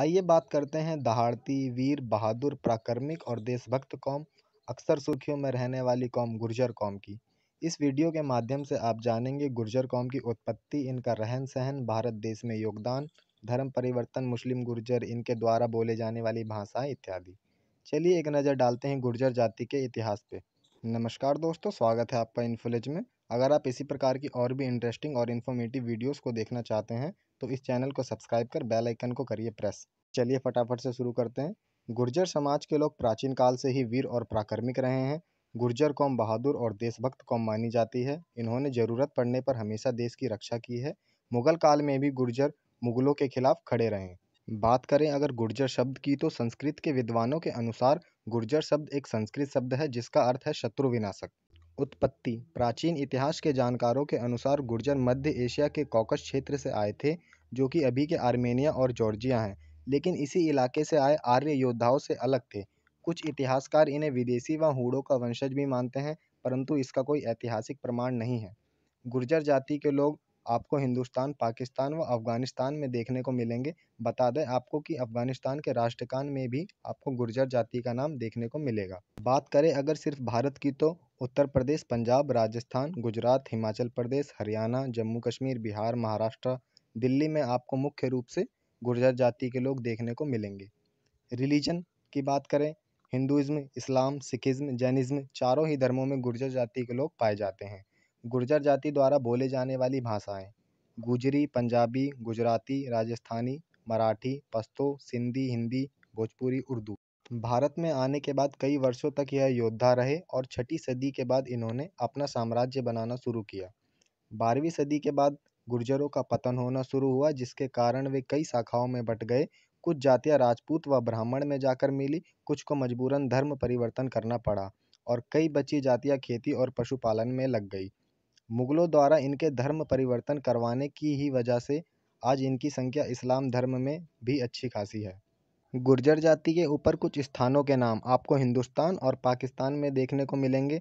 आइए बात करते हैं दहाड़ती वीर बहादुर प्राक्रमिक और देशभक्त कौम अक्सर सुर्खियों में रहने वाली कौम गुर्जर कौम की इस वीडियो के माध्यम से आप जानेंगे गुर्जर कौम की उत्पत्ति इनका रहन सहन भारत देश में योगदान धर्म परिवर्तन मुस्लिम गुर्जर इनके द्वारा बोले जाने वाली भाषाएं इत्यादि चलिए एक नज़र डालते हैं गुर्जर जाति के इतिहास पे नमस्कार दोस्तों स्वागत है आपका इन्फ्लेज में अगर आप इसी प्रकार की और भी इंटरेस्टिंग और इन्फॉर्मेटिव वीडियोस को देखना चाहते हैं तो इस चैनल को सब्सक्राइब कर बेल आइकन को करिए प्रेस चलिए फटाफट से शुरू करते हैं गुर्जर समाज के लोग प्राचीन काल से ही वीर और प्राकर्मिक रहे हैं गुर्जर कौम बहादुर और देशभक्त कौम मानी जाती है इन्होंने ज़रूरत पड़ने पर हमेशा देश की रक्षा की है मुगल काल में भी गुर्जर मुगलों के खिलाफ खड़े रहे बात करें अगर गुर्जर शब्द की तो संस्कृत के विद्वानों के अनुसार गुर्जर शब्द एक संस्कृत शब्द है जिसका अर्थ है शत्रु विनाशक उत्पत्ति प्राचीन इतिहास के जानकारों के अनुसार गुर्जर मध्य एशिया के कॉकस क्षेत्र से आए थे जो कि अभी के आर्मेनिया और जॉर्जिया हैं लेकिन इसी इलाके से आए आर्य योद्धाओं से अलग थे कुछ इतिहासकार इन्हें विदेशी व हुड़ों का वंशज भी मानते हैं परंतु इसका कोई ऐतिहासिक प्रमाण नहीं है गुर्जर जाति के लोग आपको हिंदुस्तान पाकिस्तान व अफगानिस्तान में देखने को मिलेंगे बता दें आपको कि अफगानिस्तान के राष्ट्रकान में भी आपको गुर्जर जाति का नाम देखने को मिलेगा बात करें अगर सिर्फ भारत की तो उत्तर प्रदेश पंजाब राजस्थान गुजरात हिमाचल प्रदेश हरियाणा जम्मू कश्मीर बिहार महाराष्ट्र दिल्ली में आपको मुख्य रूप से गुर्जर जाति के लोग देखने को मिलेंगे रिलीजन की बात करें हिंदुज़्म इस्लाम सिखिज़्म जैनिज़्म चारों ही धर्मों में गुर्जर जाति के लोग पाए जाते हैं गुर्जर जाति द्वारा बोले जाने वाली भाषाएं गुजरी पंजाबी गुजराती राजस्थानी मराठी पश्तो सिंधी हिंदी भोजपुरी उर्दू भारत में आने के बाद कई वर्षों तक यह योद्धा रहे और छठी सदी के बाद इन्होंने अपना साम्राज्य बनाना शुरू किया बारहवीं सदी के बाद गुर्जरों का पतन होना शुरू हुआ जिसके कारण वे कई शाखाओं में बट गए कुछ जातियां राजपूत व ब्राह्मण में जाकर मिली कुछ को मजबूरन धर्म परिवर्तन करना पड़ा और कई बची जातियां खेती और पशुपालन में लग गई मुगलों द्वारा इनके धर्म परिवर्तन करवाने की ही वजह से आज इनकी संख्या इस्लाम धर्म में भी अच्छी खासी है गुर्जर जाति के ऊपर कुछ स्थानों के नाम आपको हिंदुस्तान और पाकिस्तान में देखने को मिलेंगे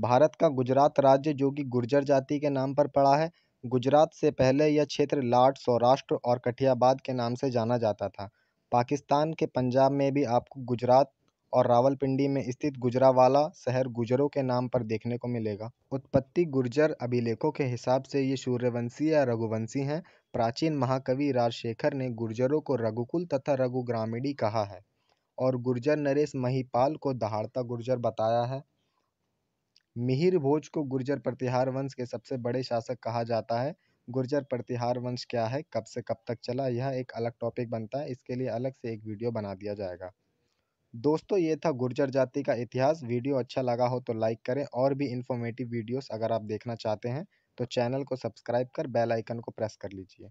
भारत का गुजरात राज्य जो कि गुर्जर जाति के नाम पर पड़ा है गुजरात से पहले यह क्षेत्र लाट सौराष्ट्र और कठियाबाद के नाम से जाना जाता था पाकिस्तान के पंजाब में भी आपको गुजरात और रावलपिंडी में स्थित गुजरावाला शहर गुजरों के नाम पर देखने को मिलेगा उत्पत्ति गुर्जर अभिलेखों के हिसाब से ये सूर्यवंशी या रघुवंशी हैं प्राचीन महाकवि राजशेखर ने गुर्जरों को रघुकुल तथा रघुग्रामीणी कहा है और गुर्जर नरेश महिपाल को दहाड़ता गुर्जर बताया है मिहिर भोज को गुर्जर प्रतिहार वंश के सबसे बड़े शासक कहा जाता है गुर्जर प्रतिहार वंश क्या है कब से कब तक चला यह एक अलग टॉपिक बनता है इसके लिए अलग से एक वीडियो बना दिया जाएगा दोस्तों ये था गुर्जर जाति का इतिहास वीडियो अच्छा लगा हो तो लाइक करें और भी इन्फॉर्मेटिव वीडियोस अगर आप देखना चाहते हैं तो चैनल को सब्सक्राइब कर बेल आइकन को प्रेस कर लीजिए